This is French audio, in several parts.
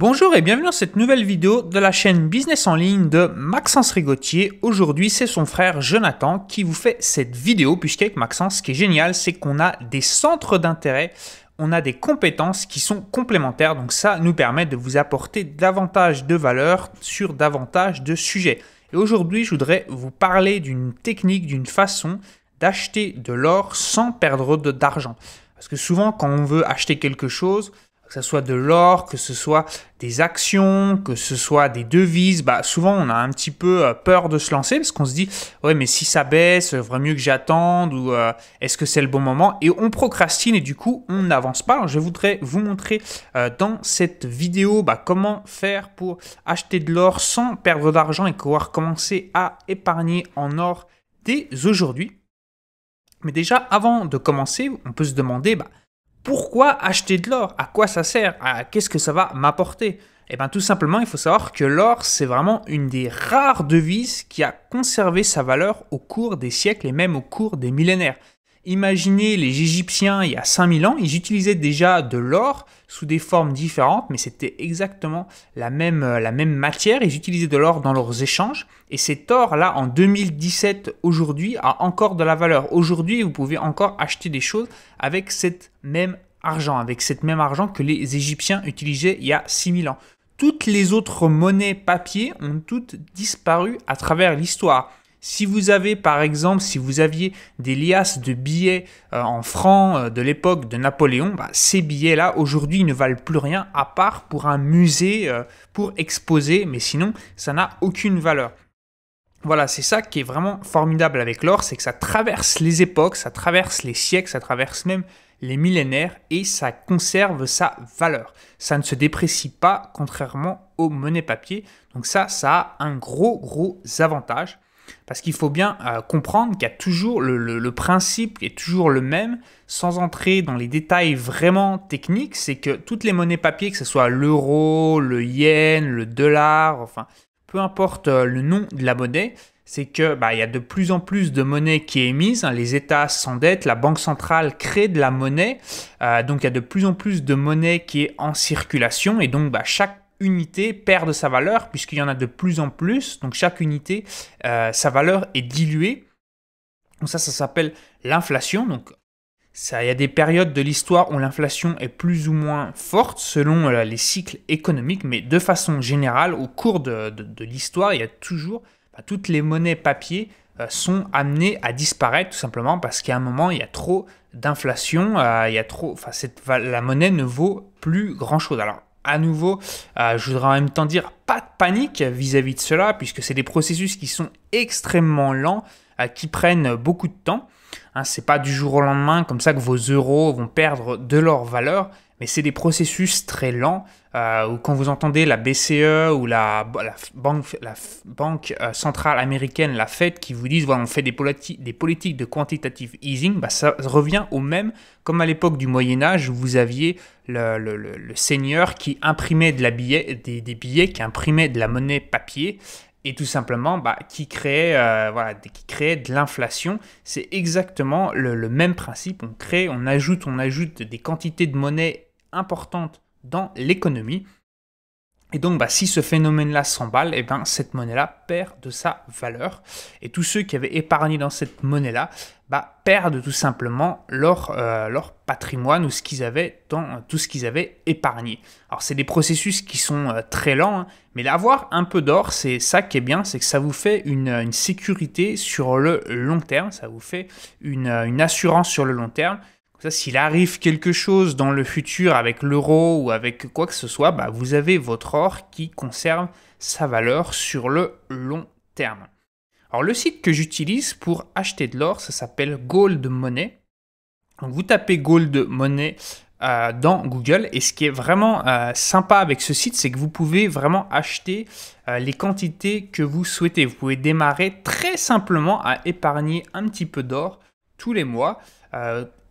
Bonjour et bienvenue dans cette nouvelle vidéo de la chaîne Business en ligne de Maxence Rigotier. Aujourd'hui, c'est son frère Jonathan qui vous fait cette vidéo puisqu'avec Maxence, ce qui est génial, c'est qu'on a des centres d'intérêt, on a des compétences qui sont complémentaires. Donc ça nous permet de vous apporter davantage de valeur sur davantage de sujets. Et aujourd'hui, je voudrais vous parler d'une technique, d'une façon d'acheter de l'or sans perdre d'argent. Parce que souvent, quand on veut acheter quelque chose, que ce soit de l'or, que ce soit des actions, que ce soit des devises, bah souvent on a un petit peu euh, peur de se lancer parce qu'on se dit ouais mais si ça baisse, il mieux que j'attende ou euh, est-ce que c'est le bon moment Et on procrastine et du coup on n'avance pas. Alors, je voudrais vous montrer euh, dans cette vidéo bah, comment faire pour acheter de l'or sans perdre d'argent et pouvoir commencer à épargner en or dès aujourd'hui. Mais déjà avant de commencer, on peut se demander bah, pourquoi acheter de l'or À quoi ça sert Qu'est-ce que ça va m'apporter Eh bien tout simplement, il faut savoir que l'or, c'est vraiment une des rares devises qui a conservé sa valeur au cours des siècles et même au cours des millénaires. Imaginez les Égyptiens il y a 5000 ans, ils utilisaient déjà de l'or sous des formes différentes, mais c'était exactement la même, euh, la même matière. Ils utilisaient de l'or dans leurs échanges. Et cet or-là, en 2017, aujourd'hui, a encore de la valeur. Aujourd'hui, vous pouvez encore acheter des choses avec cette même argent, avec cette même argent que les Égyptiens utilisaient il y a 6000 ans. Toutes les autres monnaies papier ont toutes disparu à travers l'histoire. Si vous avez, par exemple, si vous aviez des liasses de billets euh, en francs euh, de l'époque de Napoléon, bah, ces billets-là, aujourd'hui, ne valent plus rien à part pour un musée, euh, pour exposer, mais sinon, ça n'a aucune valeur. Voilà, c'est ça qui est vraiment formidable avec l'or, c'est que ça traverse les époques, ça traverse les siècles, ça traverse même les millénaires et ça conserve sa valeur. Ça ne se déprécie pas contrairement aux monnaies papier. Donc ça, ça a un gros gros avantage. Parce qu'il faut bien euh, comprendre qu'il y a toujours le, principe qui principe est toujours le même, sans entrer dans les détails vraiment techniques, c'est que toutes les monnaies papier, que ce soit l'euro, le yen, le dollar, enfin, peu importe euh, le nom de la monnaie, c'est que bah, il y a de plus en plus de monnaie qui est émise, hein. les États s'endettent, la banque centrale crée de la monnaie, euh, donc il y a de plus en plus de monnaie qui est en circulation, et donc bah, chaque unité perd de sa valeur puisqu'il y en a de plus en plus. Donc chaque unité, euh, sa valeur est diluée. Donc ça, ça s'appelle l'inflation. Donc ça, il y a des périodes de l'histoire où l'inflation est plus ou moins forte selon euh, les cycles économiques, mais de façon générale, au cours de, l'histoire, il y a toujours bah, toutes les monnaies papier euh, sont amenées à disparaître tout simplement parce qu'à un moment il y a trop d'inflation, il y a trop, enfin la monnaie ne vaut plus grand chose. Alors à nouveau, euh, je voudrais en même temps dire pas de panique vis-à-vis de cela, puisque c'est des processus qui sont extrêmement lents, euh, qui prennent beaucoup de temps. Ce hein, c'est pas du jour au lendemain comme ça que vos euros vont perdre de leur valeur mais c'est des processus très lents. Euh, où quand vous entendez la BCE ou la, Banque, la banque euh, Centrale Américaine, la Fed, qui vous disent voilà, on fait des, des politiques de quantitative easing, bah, ça revient au même comme à l'époque du Moyen-Âge où vous aviez le, seigneur qui imprimait de la billet, des, billets, qui imprimait de la monnaie papier et tout simplement bah, qui créait euh, voilà qui crée de l'inflation c'est exactement le, le, même principe on crée on ajoute on ajoute des quantités de monnaie importante dans l'économie. Et donc, bah, si ce phénomène-là s'emballe, et eh ben, cette monnaie-là perd de sa valeur. Et tous ceux qui avaient épargné dans cette monnaie-là bah, perdent tout simplement leur, euh, leur patrimoine ou ce qu'ils avaient dans euh, tout ce qu'ils avaient épargné. Alors, c'est des processus qui sont euh, très lents, hein, mais l'avoir un peu d'or, c'est ça qui est bien, c'est que ça vous fait une, sécurité sur le long terme, ça vous fait une, une assurance sur le long terme s'il arrive quelque chose dans le futur avec l'euro ou avec quoi que ce soit, bah, vous avez votre or qui conserve sa valeur sur le long terme. Alors le site que j'utilise pour acheter de l'or, ça s'appelle Gold Money. Donc vous tapez Gold Money euh, dans Google et ce qui est vraiment euh, sympa avec ce site, c'est que vous pouvez vraiment acheter euh, les quantités que vous souhaitez. Vous pouvez démarrer très simplement à épargner un petit peu d'or tous les mois.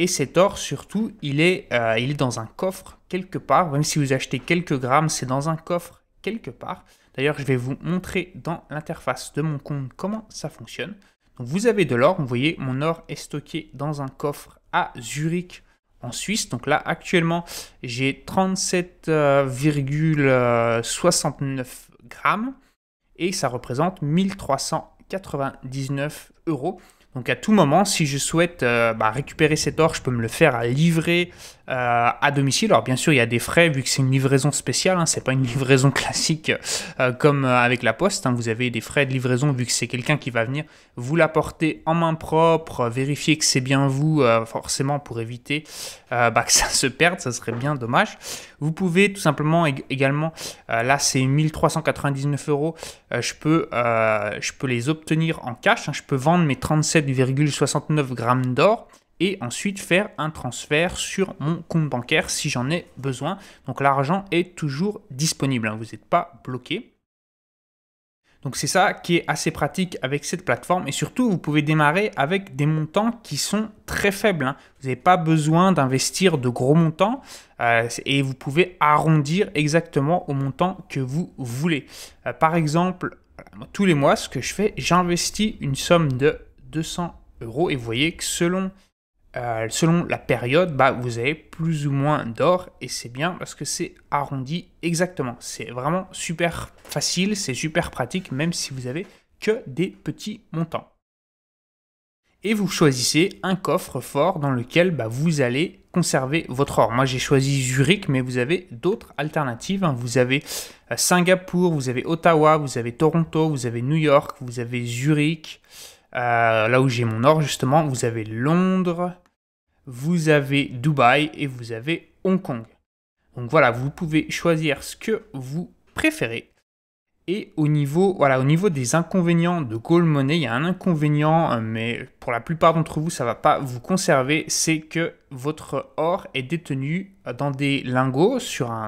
Et cet or, surtout, il est, euh, il est dans un coffre quelque part. Même si vous achetez quelques grammes, c'est dans un coffre quelque part. D'ailleurs, je vais vous montrer dans l'interface de mon compte comment ça fonctionne. vous avez de l'or. Vous voyez, mon or est stocké dans un coffre à Zurich, en Suisse. Donc là, actuellement, j'ai 37,69 euh, euh, grammes et ça représente 1399 euros. Donc à tout moment, si je souhaite euh, bah, récupérer cet or, je peux me le faire livrer euh, à domicile. Alors bien sûr, il y a des frais vu que c'est une livraison spéciale, hein, c'est pas une livraison classique euh, comme avec la poste. Hein. vous avez des frais de livraison vu que c'est quelqu'un qui va venir vous l'apporter en main propre, vérifier que c'est bien vous, forcément pour éviter bah, que ça se perde, ça serait bien dommage. Vous pouvez tout simplement également, là c'est 1399 euros, je peux, je peux les obtenir en cash, hein. je peux vendre mes 37 7,69 grammes d'or et ensuite faire un transfert sur mon compte bancaire si j'en ai besoin. Donc l'argent est toujours disponible, hein. vous n'êtes pas bloqué. Donc c'est ça qui est assez pratique avec cette plateforme et surtout vous pouvez démarrer avec des montants qui sont très faibles. Hein. Vous n'avez pas besoin d'investir de gros montants euh, et vous pouvez arrondir exactement au montant que vous voulez. Euh, par exemple, euh, tous les mois, ce que je fais, j'investis une somme de 200 euros. Et vous voyez que selon, euh, selon la période, bah, vous avez plus ou moins d'or. Et c'est bien parce que c'est arrondi exactement. C'est vraiment super facile, c'est super pratique, même si vous avez que des petits montants. Et vous choisissez un coffre fort dans lequel bah, vous allez conserver votre or. Moi j'ai choisi Zurich, mais vous avez d'autres alternatives. Hein. Vous avez euh, Singapour, vous avez Ottawa, vous avez Toronto, vous avez New York, vous avez Zurich, euh, là où j'ai mon or, justement, vous avez Londres, vous avez Dubaï et vous avez Hong Kong. Donc voilà, vous pouvez choisir ce que vous préférez. Et au niveau, voilà, au niveau des inconvénients de Gold Money, il y a un inconvénient, euh, mais pour la plupart d'entre vous, ça ne va pas vous conserver, c'est que votre or est détenu euh, dans des lingots,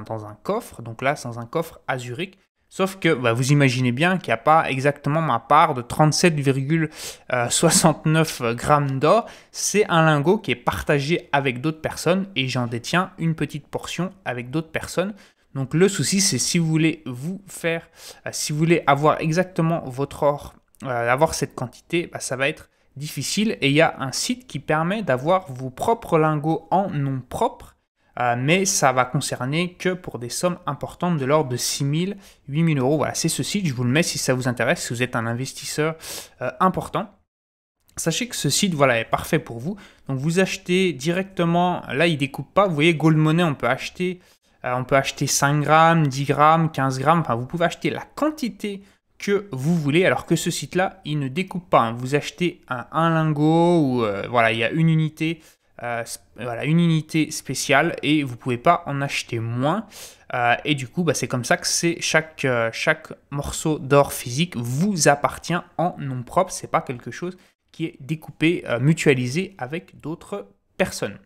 dans un coffre, donc là, sans un coffre azurique. Sauf que bah, vous imaginez bien qu'il n'y a pas exactement ma part de 37,69 grammes d'or. C'est un lingot qui est partagé avec d'autres personnes et j'en détiens une petite portion avec d'autres personnes. Donc le souci c'est si vous voulez vous faire, euh, si vous voulez avoir exactement votre or, euh, avoir cette quantité, bah, ça va être difficile. Et il y a un site qui permet d'avoir vos propres lingots en nom propre euh, mais ça va concerner que pour des sommes importantes de l'ordre de 6 000, 8 000 euros. Voilà, c'est ce site, je vous le mets si ça vous intéresse, si vous êtes un investisseur euh, important. Sachez que ce site voilà, est parfait pour vous. Donc vous achetez directement, là il ne découpe pas, vous voyez Gold Money, on peut acheter, euh, on peut acheter 5 grammes, 10 grammes, 15 grammes, enfin vous pouvez acheter la quantité que vous voulez, alors que ce site-là, il ne découpe pas. Hein. Vous achetez un, lingot ou voilà, il y a une unité euh, euh, voilà, une unité spéciale et vous pouvez pas en acheter moins. Euh, et du coup, bah, c'est comme ça que c'est chaque, chaque morceau d'or physique vous appartient en nom propre. C'est pas quelque chose qui est découpé, mutualisé avec d'autres personnes.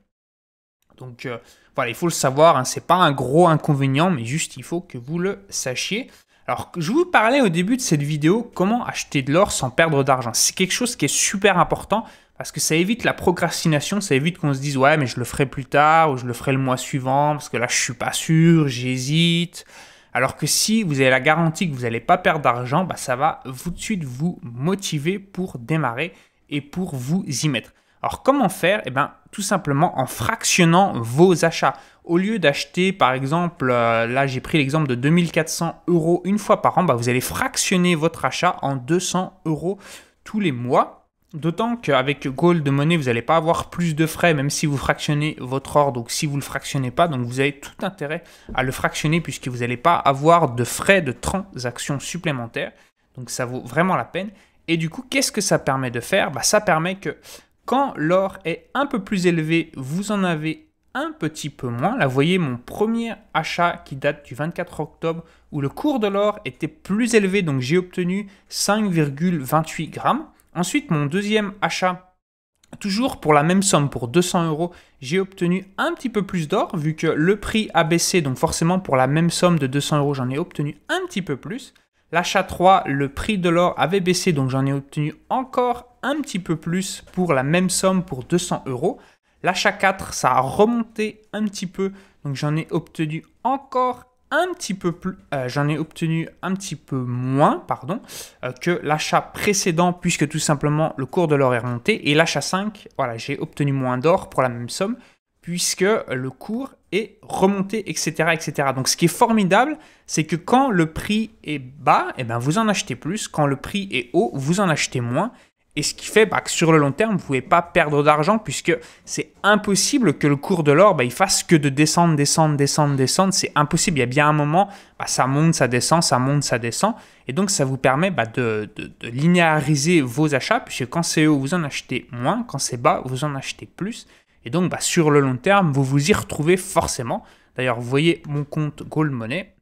Donc voilà, il faut le savoir, hein, c'est pas un gros inconvénient, mais juste il faut que vous le sachiez. Alors, je vous parlais au début de cette vidéo comment acheter de l'or sans perdre d'argent. C'est quelque chose qui est super important parce que ça évite la procrastination, ça évite qu'on se dise ouais mais je le ferai plus tard ou je le ferai le mois suivant parce que là je suis pas sûr, j'hésite. Alors que si vous avez la garantie que vous n'allez pas perdre d'argent, bah, ça va tout de suite vous motiver pour démarrer et pour vous y mettre. Alors comment faire Eh bien tout simplement en fractionnant vos achats. Au lieu d'acheter par exemple, euh, là j'ai pris l'exemple de 2400 euros une fois par an, bah, vous allez fractionner votre achat en 200 euros tous les mois D'autant qu'avec Gold Money, vous n'allez pas avoir plus de frais, même si vous fractionnez votre or, donc si vous ne le fractionnez pas, donc vous avez tout intérêt à le fractionner puisque vous n'allez pas avoir de frais de transaction supplémentaires. Donc ça vaut vraiment la peine. Et du coup, qu'est-ce que ça permet de faire bah, Ça permet que quand l'or est un peu plus élevé, vous en avez un petit peu moins. Là, vous voyez mon premier achat qui date du 24 octobre où le cours de l'or était plus élevé, donc j'ai obtenu 5,28 grammes. Ensuite, mon deuxième achat Toujours pour la même somme, pour 200 euros, j'ai obtenu un petit peu plus d'or, vu que le prix a baissé, donc forcément pour la même somme de 200 euros, j'en ai obtenu un petit peu plus. L'achat 3, le prix de l'or avait baissé, donc j'en ai obtenu encore un petit peu plus pour la même somme, pour 200 euros. L'achat 4, ça a remonté un petit peu, donc j'en ai obtenu encore un petit peu plus, euh, j'en ai obtenu un petit peu moins, pardon, euh, que l'achat précédent, puisque tout simplement le cours de l'or est remonté. Et l'achat 5, voilà, j'ai obtenu moins d'or pour la même somme, puisque le cours est remonté, etc., etc. Donc, ce qui est formidable, c'est que quand le prix est bas, et eh ben, vous en achetez plus. Quand le prix est haut, vous en achetez moins. Et ce qui fait bah, que sur le long terme, vous ne pouvez pas perdre d'argent puisque c'est impossible que le cours de l'or, bah, il fasse que de descendre, descendre, descendre, descendre. C'est impossible. Il y a bien un moment, bah, ça monte, ça descend, ça monte, ça descend. Et donc, ça vous permet bah, de, de, de, linéariser vos achats puisque quand c'est haut, vous en achetez moins. Quand c'est bas, vous en achetez plus. Et donc, bah, sur le long terme, vous vous y retrouvez forcément. D'ailleurs, vous voyez mon compte Gold Money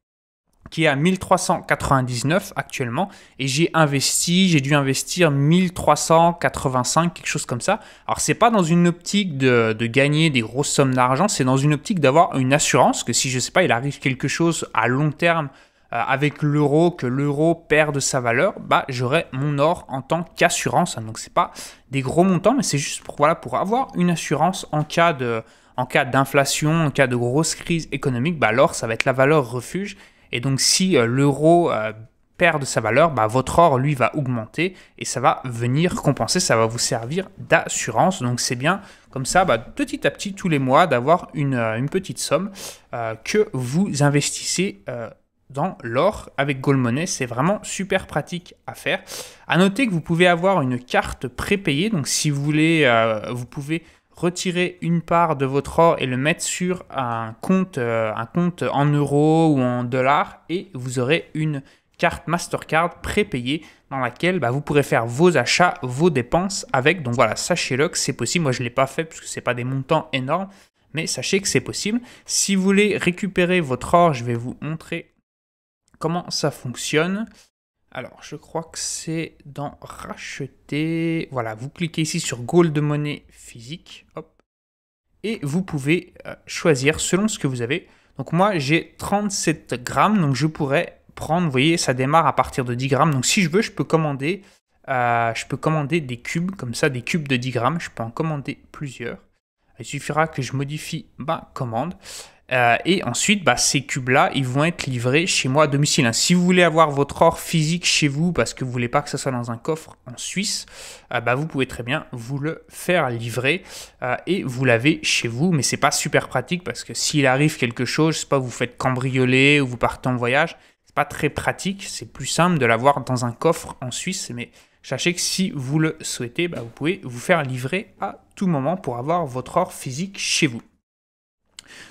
qui est à 1399 actuellement, et j'ai investi, j'ai dû investir 1385, quelque chose comme ça. Alors ce n'est pas dans une optique de, gagner des grosses sommes d'argent, c'est dans une optique d'avoir une assurance que si je ne sais pas, il arrive quelque chose à long terme euh, avec l'euro, que l'euro perde sa valeur, bah, j'aurai mon or en tant qu'assurance. Donc n'est pas des gros montants, mais c'est juste pour, voilà, pour avoir une assurance en cas de en cas d'inflation, en cas de grosse crise économique, bah l'or, ça va être la valeur refuge. Et donc si euh, l'euro euh, perd de sa valeur, bah, votre or, lui, va augmenter et ça va venir compenser, ça va vous servir d'assurance. Donc c'est bien comme ça, bah, petit à petit, tous les mois, d'avoir une, euh, petite somme que vous investissez. dans l'or avec Money. C'est vraiment super pratique à faire. A noter que vous pouvez avoir une carte prépayée. Donc, si vous voulez, vous pouvez retirer une part de votre or et le mettre sur un compte, euh, un compte en euros ou en dollars et vous aurez une carte Mastercard prépayée dans laquelle bah, vous pourrez faire vos achats, vos dépenses avec. Donc voilà, sachez-le que c'est possible. Moi, je ne l'ai pas fait parce que ce n'est pas des montants énormes, mais sachez que c'est possible. Si vous voulez récupérer votre or, je vais vous montrer comment ça fonctionne. Alors, je crois que c'est dans racheter. Voilà, vous cliquez ici sur gold de monnaie physique. Hop. Et vous pouvez euh, choisir selon ce que vous avez. Donc, moi, j'ai 37 grammes. Donc, je pourrais prendre, vous voyez, ça démarre à partir de 10 grammes. Donc, si je veux, je peux commander. Euh, je peux commander des cubes, comme ça, des cubes de 10 grammes. Je peux en commander plusieurs. Il suffira que je modifie ma commande. Euh, et ensuite, bah, ces cubes-là, ils vont être livrés chez moi à domicile. Hein. Si vous voulez avoir votre or physique chez vous parce que vous voulez pas que ça soit dans un coffre en Suisse, euh, bah, vous pouvez très bien vous le faire livrer euh, et vous l'avez chez vous. Mais c'est pas super pratique parce que s'il arrive quelque chose, c'est pas, vous faites cambrioler ou vous partez en voyage, c'est pas très pratique. C'est plus simple de l'avoir dans un coffre en Suisse, mais sachez que si vous le souhaitez, bah, vous pouvez vous faire livrer à tout moment pour avoir votre or physique chez vous.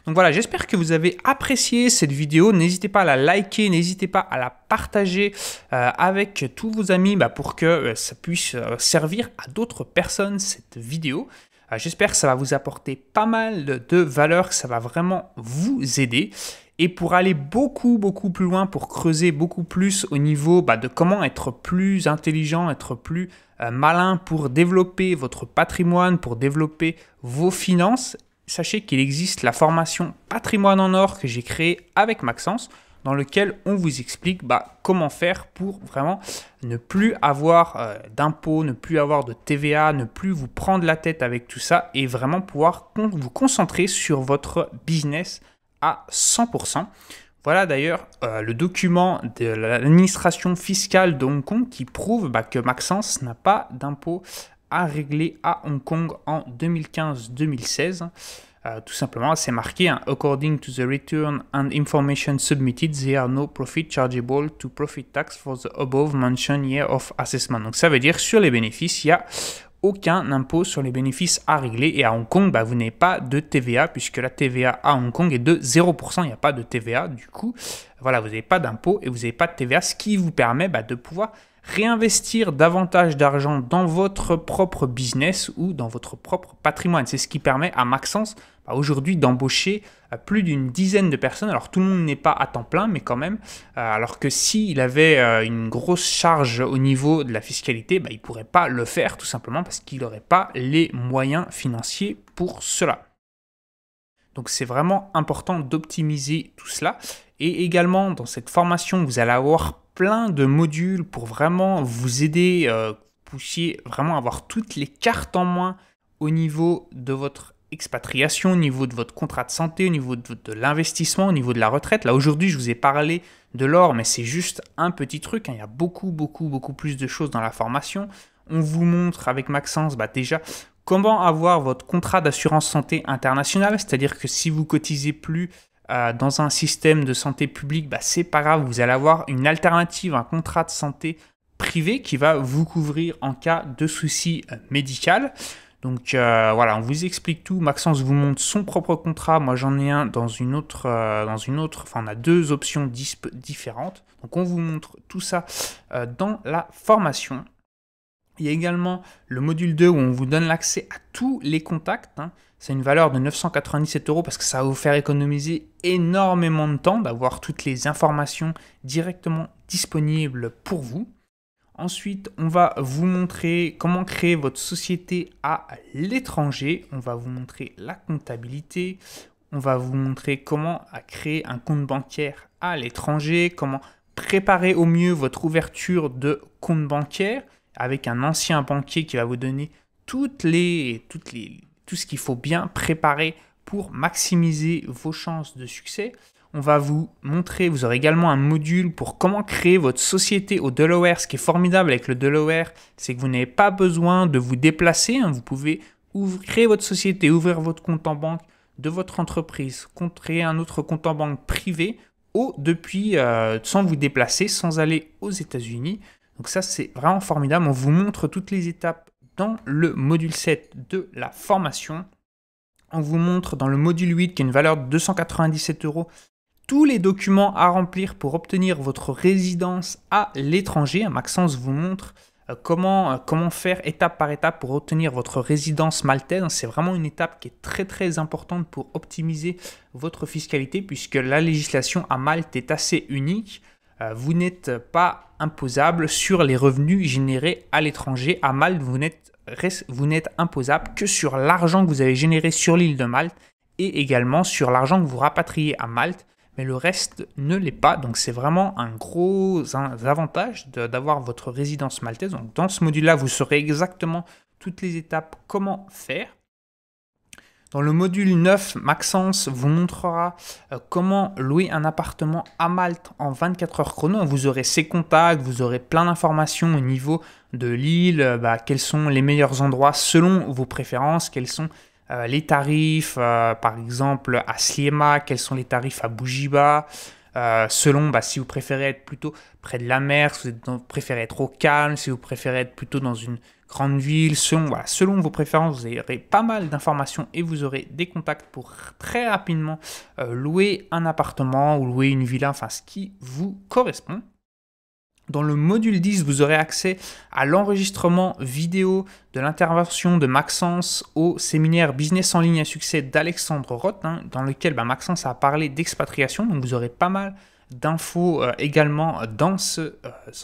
Donc voilà, j'espère que vous avez apprécié cette vidéo. N'hésitez pas à la liker, n'hésitez pas à la partager euh, avec tous vos amis bah, pour que euh, ça puisse euh, servir à d'autres personnes cette vidéo. J'espère que ça va vous apporter pas mal de valeur, que ça va vraiment vous aider. Et pour aller beaucoup, beaucoup plus loin, pour creuser beaucoup plus au niveau bah, de comment être plus intelligent, être plus malin pour développer votre patrimoine, pour développer vos finances sachez qu'il existe la formation Patrimoine en or que j'ai créée avec Maxence dans lequel on vous explique bah, comment faire pour vraiment ne plus avoir euh, d'impôts, ne plus avoir de TVA, ne plus vous prendre la tête avec tout ça et vraiment pouvoir vous concentrer sur votre business à 100%. Voilà d'ailleurs euh, le document de l'administration fiscale de Hong Kong qui prouve bah, que Maxence n'a pas d'impôts à régler à Hong Kong en 2015-2016. Euh, tout simplement, c'est marqué hein, According to the return and information submitted, there are no profit chargeable to profit tax for the above mentioned year of assessment. Donc ça veut dire sur les bénéfices, il n'y a aucun impôt sur les bénéfices à régler. Et à Hong Kong, bah, vous n'avez pas de TVA, puisque la TVA à Hong Kong est de 0%. Il n'y a pas de TVA. Du coup, voilà, vous n'avez pas d'impôt et vous n'avez pas de TVA, ce qui vous permet bah, de pouvoir réinvestir davantage d'argent dans votre propre business ou dans votre propre patrimoine. C'est ce qui permet à Maxence bah, aujourd'hui d'embaucher euh, plus d'une dizaine de personnes. Alors tout le monde n'est pas à temps plein, mais quand même. Euh, alors que s'il avait euh, une grosse charge au niveau de la fiscalité, bah, il ne pourrait pas le faire tout simplement parce qu'il n'aurait pas les moyens financiers pour cela. Donc c'est vraiment important d'optimiser tout cela. Et également dans cette formation, vous allez avoir plein de modules pour vraiment vous aider, euh, puissiez vraiment avoir toutes les cartes en moins au niveau de votre expatriation, au niveau de votre contrat de santé, au niveau de, l'investissement, au niveau de la retraite. Là aujourd'hui, je vous ai parlé de l'or, mais c'est juste un petit truc. Hein. Il y a beaucoup, beaucoup, beaucoup plus de choses dans la formation. On vous montre avec Maxence bah, déjà comment avoir votre contrat d'assurance santé internationale, c'est-à-dire que si vous cotisez plus euh, dans un système de santé publique, bah, c'est pas grave, vous allez avoir une alternative, un contrat de santé privé qui va vous couvrir en cas de souci euh, médical. Donc euh, voilà, on vous explique tout. Maxence vous montre son propre contrat. Moi, j'en ai un dans une autre, dans une autre. Enfin, on a deux options différentes. Donc, on vous montre tout ça dans la formation. Il y a également le module 2 où on vous donne l'accès à tous les contacts. Hein c'est une valeur de 997 euros parce que ça va vous faire économiser énormément de temps d'avoir toutes les informations directement disponibles pour vous. Ensuite, on va vous montrer comment créer votre société à l'étranger. On va vous montrer la comptabilité. On va vous montrer comment créer un compte bancaire à l'étranger, comment préparer au mieux votre ouverture de compte bancaire avec un ancien banquier qui va vous donner toutes les, toutes les, tout ce qu'il faut bien préparer pour maximiser vos chances de succès. On va vous montrer, vous aurez également un module pour comment créer votre société au Delaware. Ce qui est formidable avec le Delaware, c'est que vous n'avez pas besoin de vous déplacer. Hein. Vous pouvez ouvrir, créer votre société, ouvrir votre compte en banque de votre entreprise, créer un autre compte en banque privé ou depuis euh, sans vous déplacer, sans aller aux États-Unis. Donc ça, c'est vraiment formidable. On vous montre toutes les étapes dans le module 7 de la formation. On vous montre dans le module 8 qui a une valeur de 297 euros tous les documents à remplir pour obtenir votre résidence à l'étranger. Maxence vous montre euh, euh, comment, faire étape par étape pour obtenir votre résidence maltaise. C'est vraiment une étape qui est très très importante pour optimiser votre fiscalité puisque la législation à Malte est assez unique. Euh, vous n'êtes pas imposable sur les revenus générés à l'étranger. À Malte, vous n'êtes, vous n'êtes imposable que sur l'argent que vous avez généré sur l'île de Malte et également sur l'argent que vous rapatriez à Malte, mais le reste ne l'est pas. Donc c'est vraiment un gros avantage d'avoir votre résidence maltaise. Donc dans ce module-là, vous saurez exactement toutes les étapes, comment faire. Dans le module 9, Maxence vous montrera euh, comment louer un appartement à Malte en 24 heures chrono. Vous aurez ses contacts, vous aurez plein d'informations au niveau de l'île, euh, bah, quels sont les meilleurs endroits selon vos préférences, quels sont euh, les tarifs, par exemple à Sliema, quels sont les tarifs à Bougiba, euh, selon bah, si vous préférez être plutôt près de la mer, si vous préférez être au calme, si vous préférez être plutôt dans une grande ville, selon, voilà, selon vos préférences, vous aurez pas mal d'informations et vous aurez des contacts pour très rapidement euh, louer un appartement ou louer une villa, enfin ce qui vous correspond. Dans le module 10, vous aurez accès à l'enregistrement vidéo de l'intervention de Maxence au séminaire Business en ligne à succès d'Alexandre Roth, hein, dans lequel bah, Maxence a parlé d'expatriation. Donc vous aurez pas mal d'infos euh, également euh, dans ce,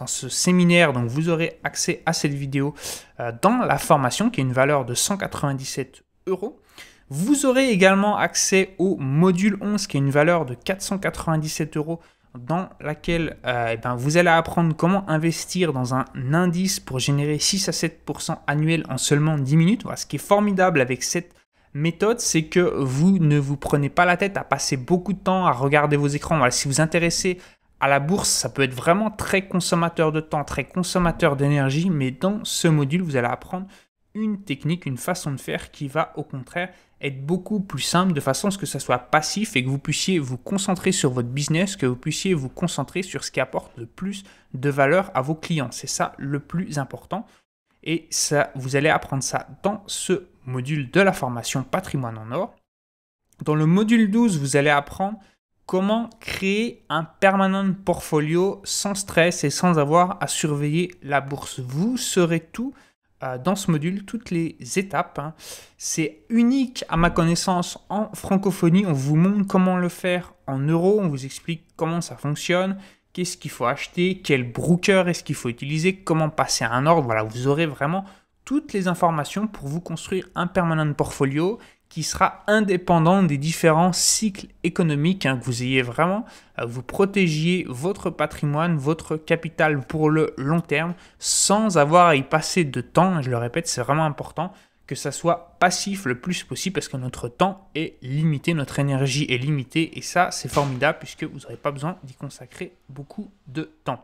séminaire. Donc vous aurez accès à cette vidéo euh, dans la formation qui est une valeur de 197 euros. Vous aurez également accès au module 11 qui est une valeur de 497 euros dans laquelle euh, eh ben, vous allez apprendre comment investir dans un indice pour générer 6 à 7% annuel en seulement 10 minutes. Voilà, ce qui est formidable avec cette méthode, c'est que vous ne vous prenez pas la tête à passer beaucoup de temps à regarder vos écrans. Si si vous intéressez à la bourse, ça peut être vraiment très consommateur de temps, très consommateur d'énergie, mais dans ce module, vous allez apprendre une technique, une façon de faire qui va au contraire être beaucoup plus simple de façon à ce que ça soit passif et que vous puissiez vous concentrer sur votre business, que vous puissiez vous concentrer sur ce qui apporte le plus de valeur à vos clients. C'est ça le plus important. Et ça, vous allez apprendre ça dans ce module de la formation Patrimoine en or. Dans le module 12, vous allez apprendre comment créer un permanent portfolio sans stress et sans avoir à surveiller la bourse. Vous serez tout euh, dans ce module toutes les étapes. Hein. C'est unique à ma connaissance en francophonie. On vous montre comment le faire en euros, on vous explique comment ça fonctionne, qu'est-ce qu'il faut acheter, quel broker est-ce qu'il faut utiliser, comment passer à un ordre. Voilà, vous aurez vraiment toutes les informations pour vous construire un permanent portfolio sera indépendant des différents cycles économiques, hein, que vous ayez vraiment, euh, vous protégiez votre patrimoine, votre capital pour le long terme, sans avoir à y passer de temps. Je le répète, c'est vraiment important que ça soit passif le plus possible parce que notre temps est limité, notre énergie est limitée et ça c'est formidable puisque vous n'aurez pas besoin d'y consacrer beaucoup de temps.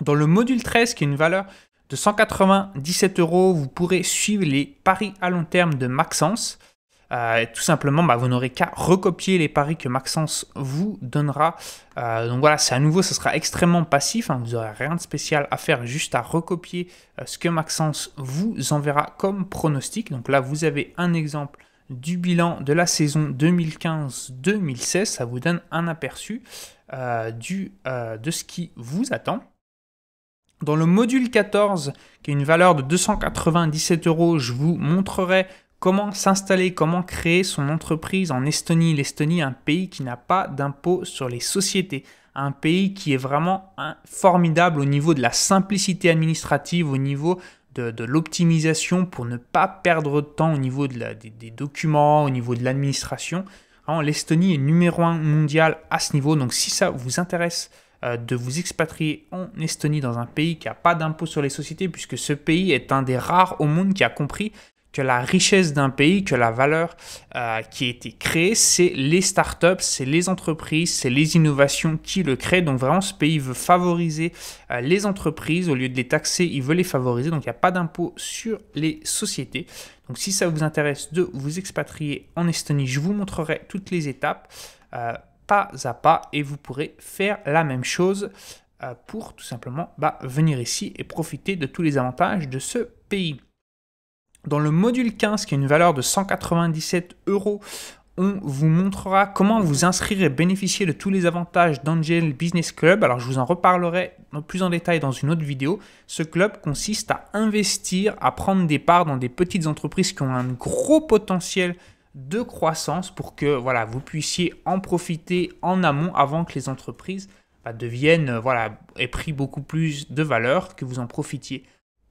Dans le module 13 qui est une valeur de 197 euros, vous pourrez suivre les paris à long terme de Maxence. Euh, tout simplement, bah, vous n'aurez qu'à recopier les paris que Maxence vous donnera. Euh, donc voilà, c'est à nouveau, ce sera extrêmement passif. Hein. vous n'aurez rien de spécial à faire, juste à recopier euh, ce que Maxence vous enverra comme pronostic. Donc là, vous avez un exemple du bilan de la saison 2015-2016. Ça vous donne un aperçu du, de ce qui vous attend. Dans le module 14, qui est une valeur de 297 euros, je vous montrerai Comment s'installer, comment créer son entreprise en Estonie L'Estonie, un pays qui n'a pas d'impôt sur les sociétés, un pays qui est vraiment formidable au niveau de la simplicité administrative, au niveau de, l'optimisation pour ne pas perdre de temps au niveau des, des, documents, au niveau de l'administration. L'Estonie est numéro un mondial à ce niveau, donc si ça vous intéresse euh, de vous expatrier en Estonie dans un pays qui n'a pas d'impôt sur les sociétés, puisque ce pays est un des rares au monde qui a compris que la richesse d'un pays, que la valeur euh, qui a été créée, c'est les startups, c'est les entreprises, c'est les innovations qui le créent. Donc vraiment, ce pays veut favoriser euh, les entreprises. Au lieu de les taxer, il veut les favoriser. Donc il n'y a pas d'impôt sur les sociétés. Donc si ça vous intéresse de vous expatrier en Estonie, je vous montrerai toutes les étapes euh, pas à pas et vous pourrez faire la même chose pour tout simplement bah, venir ici et profiter de tous les avantages de ce pays. Dans le module 15, qui a une valeur de 197 euros, on vous montrera comment vous inscrire et bénéficier de tous les avantages d'Angel Business Club. Alors je vous en reparlerai plus en détail dans une autre vidéo. Ce club consiste à investir, à prendre des parts dans des petites entreprises qui ont un gros potentiel de croissance pour que voilà, vous puissiez en profiter en amont avant que les entreprises bah, deviennent euh, voilà, aient pris beaucoup plus de valeur, que vous en profitiez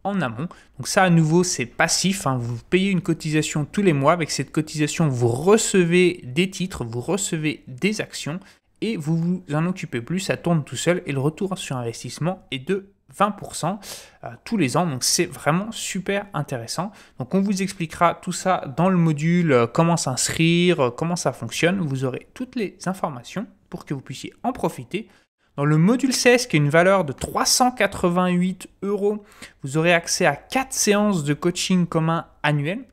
en amont. Donc ça à nouveau c'est passif, hein. vous payez une cotisation tous les mois, avec cette cotisation vous recevez des titres, vous recevez des actions et vous vous en occupez plus, ça tourne tout seul et le retour sur investissement est de 20% euh, tous les ans. Donc c'est vraiment super intéressant. Donc on vous expliquera tout ça dans le module euh, comment s'inscrire, euh, comment ça fonctionne. Vous aurez toutes les informations pour que vous puissiez en profiter. Dans le module 16, qui est une valeur de 388 euros, vous aurez accès à 4 séances de coaching commun annuel.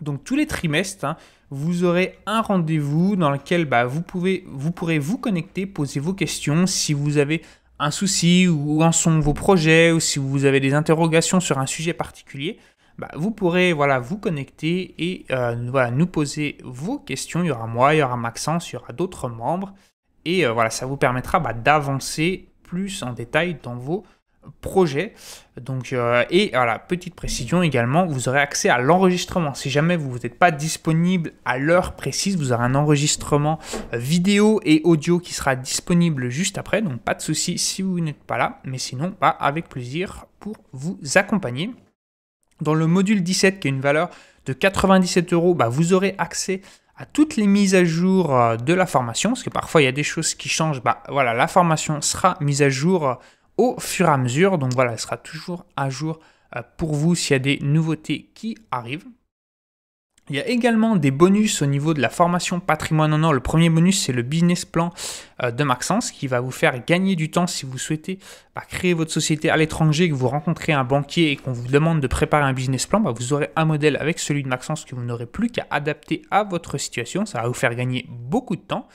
Donc tous les trimestres, hein, vous aurez un rendez-vous dans lequel bah, vous, pouvez, vous pourrez vous connecter, poser vos questions si vous avez un souci ou en sont vos projets ou si vous avez des interrogations sur un sujet particulier. Bah, vous pourrez voilà, vous connecter et euh, nous poser vos questions. Il y aura moi, il y aura Maxence, il y aura d'autres membres. Et euh, voilà, ça vous permettra bah, d'avancer plus en détail dans vos projets. Donc, euh, et voilà, petite précision également, vous aurez accès à l'enregistrement. Si jamais vous n'êtes pas disponible à l'heure précise, vous aurez un enregistrement euh, vidéo et audio qui sera disponible juste après. Donc pas de souci si vous n'êtes pas là, mais sinon, bah, avec plaisir pour vous accompagner. Dans le module 17, qui a une valeur de 97 euros, bah, vous aurez accès à à toutes les mises à jour euh, de la formation, parce que parfois il y a des choses qui changent, bah voilà, la formation sera mise à jour euh, au fur et à mesure, donc voilà, elle sera toujours à jour euh, pour vous s'il y a des nouveautés qui arrivent. Il y a également des bonus au niveau de la formation patrimoine en or. Le premier bonus, c'est le business plan euh, de Maxence qui va vous faire gagner du temps si vous souhaitez bah, créer votre société à l'étranger, que vous rencontrez un banquier et qu'on vous demande de préparer un business plan. Bah, vous aurez un modèle avec celui de Maxence que vous n'aurez plus qu'à adapter à votre situation. Ça va vous faire gagner beaucoup de temps.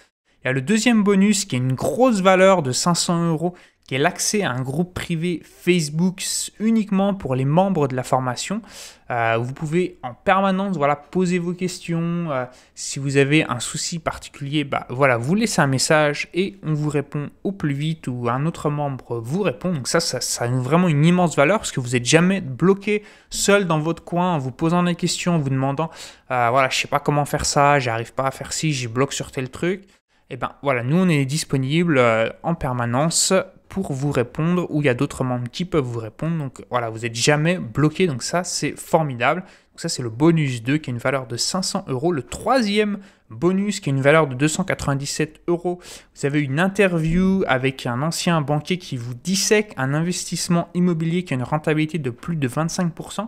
Il y a le deuxième bonus qui a une grosse valeur de 500 euros qui est l'accès à un groupe privé Facebook uniquement pour les membres de la formation. Euh, vous pouvez en permanence voilà, poser vos questions. Euh, si vous avez un souci particulier, bah, voilà, vous laissez un message et on vous répond au plus vite ou un autre membre vous répond. Donc ça, ça, a vraiment une immense valeur parce que vous n'êtes jamais bloqué seul dans votre coin en vous posant des questions, en vous demandant, euh, voilà, je sais pas comment faire ça, j'arrive pas à faire ci, je bloque sur tel truc. Et eh ben voilà, nous on est disponible euh, en permanence pour vous répondre ou il y a d'autres membres qui peuvent vous répondre. Donc voilà, vous n'êtes jamais bloqué. Donc ça, c'est formidable. Donc ça, c'est le bonus 2 qui a une valeur de 500 euros. Le troisième bonus qui a une valeur de 297 euros. Vous avez une interview avec un ancien banquier qui vous dissèque un investissement immobilier qui a une rentabilité de plus de 25%.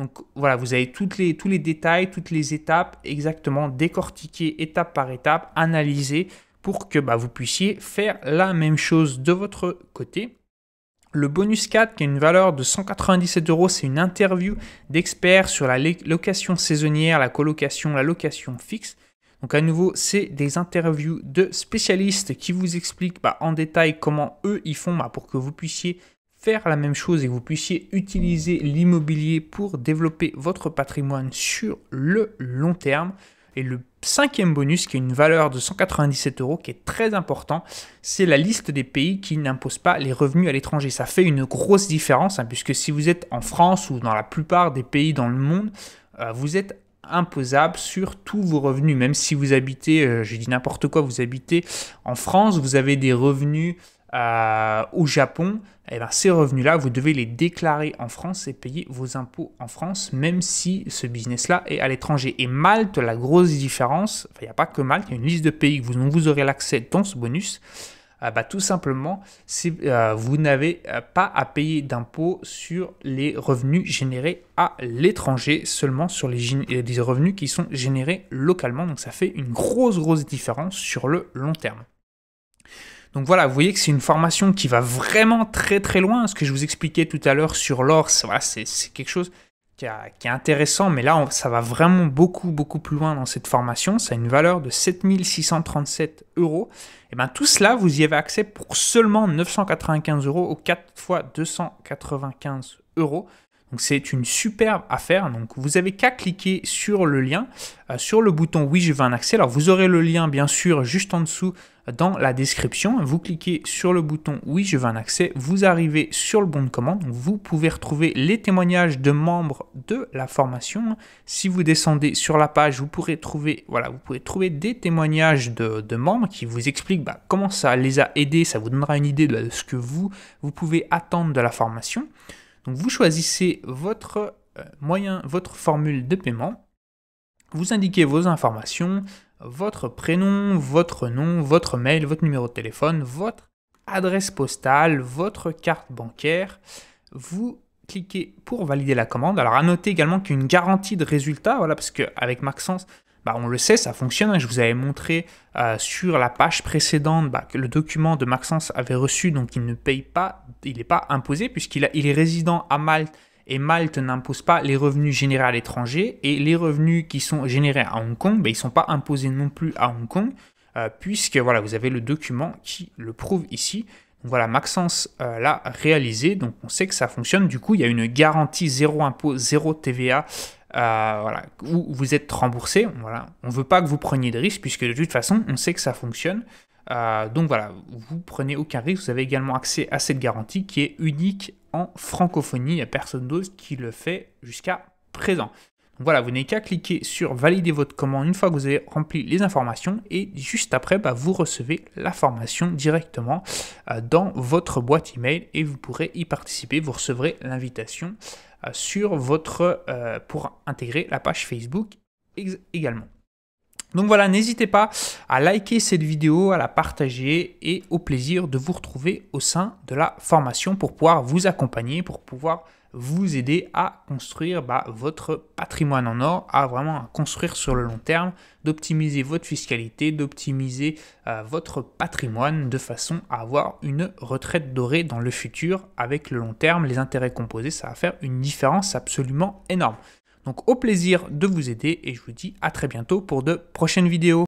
Donc voilà, vous avez les, tous les détails, toutes les étapes exactement décortiquées étape par étape, analysées pour que bah, vous puissiez faire la même chose de votre côté. Le bonus 4, qui a une valeur de 197 euros, c'est une interview d'experts sur la location saisonnière, la colocation, la location fixe. Donc à nouveau, c'est des interviews de spécialistes qui vous expliquent bah, en détail comment eux ils font bah, pour que vous puissiez faire la même chose et vous puissiez utiliser l'immobilier pour développer votre patrimoine sur le long terme. Et le cinquième bonus, qui a une valeur de 197 euros, qui est très important, c'est la liste des pays qui n'imposent pas les revenus à l'étranger. Ça fait une grosse différence, hein, puisque si vous êtes en France ou dans la plupart des pays dans le monde, euh, vous êtes imposable sur tous vos revenus. Même si vous habitez, euh, j'ai dit n'importe quoi, vous habitez en France, vous avez des revenus euh, au Japon, eh ben, ces revenus-là, vous devez les déclarer en France et payer vos impôts en France, même si ce business-là est à l'étranger. Et Malte, la grosse différence, il n'y a pas que Malte, il y a une liste de pays dont vous aurez l'accès dans ce bonus. Euh, bah, tout simplement, euh, vous n'avez pas à payer d'impôts sur les revenus générés à l'étranger, seulement sur les revenus qui sont générés localement. Donc ça fait une grosse, grosse différence sur le long terme. Donc voilà, vous voyez que c'est une formation qui va vraiment très très loin. Ce que je vous expliquais tout à l'heure sur l'or, c'est quelque chose qui, est intéressant, mais là, ça va vraiment beaucoup beaucoup plus loin dans cette formation. Ça a une valeur de 7637 euros. Et eh bien tout cela, vous y avez accès pour seulement 995 euros ou 4 fois 295 euros. Donc c'est une superbe affaire. Donc vous avez qu'à cliquer sur le lien, euh, sur le bouton oui je veux un accès. Alors vous aurez le lien bien sûr juste en dessous dans la description. Vous cliquez sur le bouton Oui, je veux un accès. Vous arrivez sur le bon de commande. Vous pouvez retrouver les témoignages de membres de la formation. Si vous descendez sur la page, vous pourrez trouver, voilà, vous pouvez trouver des témoignages de, membres qui vous expliquent bah, comment ça les a aidés. Ça vous donnera une idée de, ce que vous, vous pouvez attendre de la formation. Donc vous choisissez votre euh, moyen, votre formule de paiement. Vous indiquez vos informations, votre prénom, votre nom, votre mail, votre numéro de téléphone, votre adresse postale, votre carte bancaire. Vous cliquez pour valider la commande. Alors à noter également qu'une garantie de résultat, voilà, parce qu'avec Maxence, bah, on le sait, ça fonctionne. Hein. Je vous avais montré euh, sur la page précédente bah, que le document de Maxence avait reçu, donc il ne paye pas, il n'est pas imposé puisqu'il est résident à Malte et Malte n'impose pas les revenus générés à l'étranger et les revenus qui sont générés à Hong Kong, ben, ils ne sont pas imposés non plus à Hong Kong euh, puisque voilà, vous avez le document qui le prouve ici. Donc, voilà, Maxence euh, l'a réalisé, donc on sait que ça fonctionne. Du coup, il y a une garantie zéro impôt, zéro TVA euh, voilà, où vous êtes remboursé. Voilà. On ne veut pas que vous preniez de risques, puisque de toute façon, on sait que ça fonctionne. donc voilà, vous prenez aucun risque. Vous avez également accès à cette garantie qui est unique en francophonie. Il n'y a personne d'autre qui le fait jusqu'à présent. voilà, vous n'avez qu'à cliquer sur valider votre commande une fois que vous avez rempli les informations et juste après, bah, vous recevez la formation directement euh, dans votre boîte email et vous pourrez y participer. Vous recevrez l'invitation euh, sur votre euh, pour intégrer la page Facebook également. Donc voilà, n'hésitez pas à liker cette vidéo, à la partager et au plaisir de vous retrouver au sein de la formation pour pouvoir vous accompagner, pour pouvoir vous aider à construire bah, votre patrimoine en or, à vraiment construire sur le long terme, d'optimiser votre fiscalité, d'optimiser euh, votre patrimoine de façon à avoir une retraite dorée dans le futur avec le long terme, les intérêts composés, ça va faire une différence absolument énorme. Donc au plaisir de vous aider et je vous dis à très bientôt pour de prochaines vidéos.